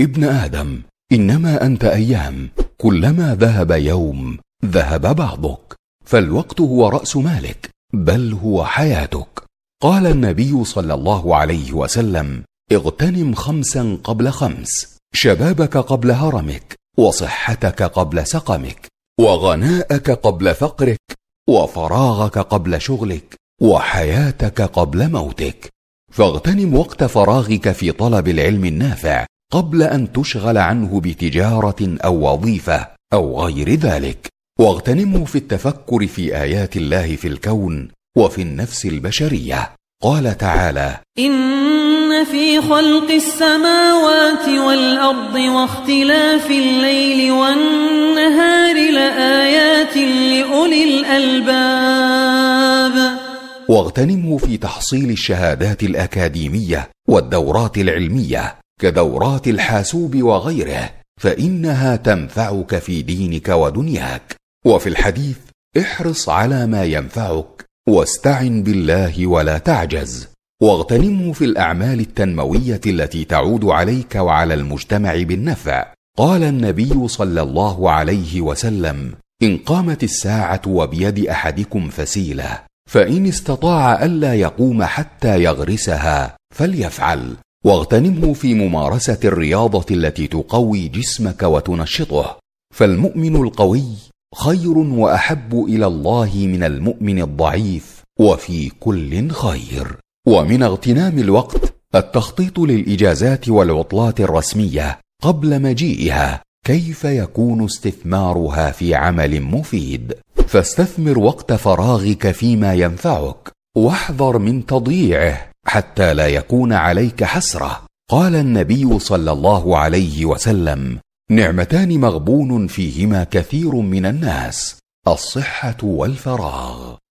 ابن ادم انما انت ايام كلما ذهب يوم ذهب بعضك فالوقت هو راس مالك بل هو حياتك قال النبي صلى الله عليه وسلم اغتنم خمسا قبل خمس شبابك قبل هرمك وصحتك قبل سقمك وغناءك قبل فقرك وفراغك قبل شغلك وحياتك قبل موتك فاغتنم وقت فراغك في طلب العلم النافع قبل ان تشغل عنه بتجاره او وظيفه او غير ذلك واغتنموا في التفكر في ايات الله في الكون وفي النفس البشريه قال تعالى ان في خلق السماوات والارض واختلاف الليل والنهار لايات لاولي الالباب واغتنموا في تحصيل الشهادات الاكاديميه والدورات العلميه كدورات الحاسوب وغيره فانها تنفعك في دينك ودنياك وفي الحديث احرص على ما ينفعك واستعن بالله ولا تعجز واغتنمه في الاعمال التنمويه التي تعود عليك وعلى المجتمع بالنفع قال النبي صلى الله عليه وسلم ان قامت الساعه وبيد احدكم فسيله فان استطاع الا يقوم حتى يغرسها فليفعل واغتنمه في ممارسه الرياضه التي تقوي جسمك وتنشطه فالمؤمن القوي خير واحب الى الله من المؤمن الضعيف وفي كل خير ومن اغتنام الوقت التخطيط للاجازات والعطلات الرسميه قبل مجيئها كيف يكون استثمارها في عمل مفيد فاستثمر وقت فراغك فيما ينفعك واحذر من تضييعه حتى لا يكون عليك حسره قال النبي صلى الله عليه وسلم نعمتان مغبون فيهما كثير من الناس الصحه والفراغ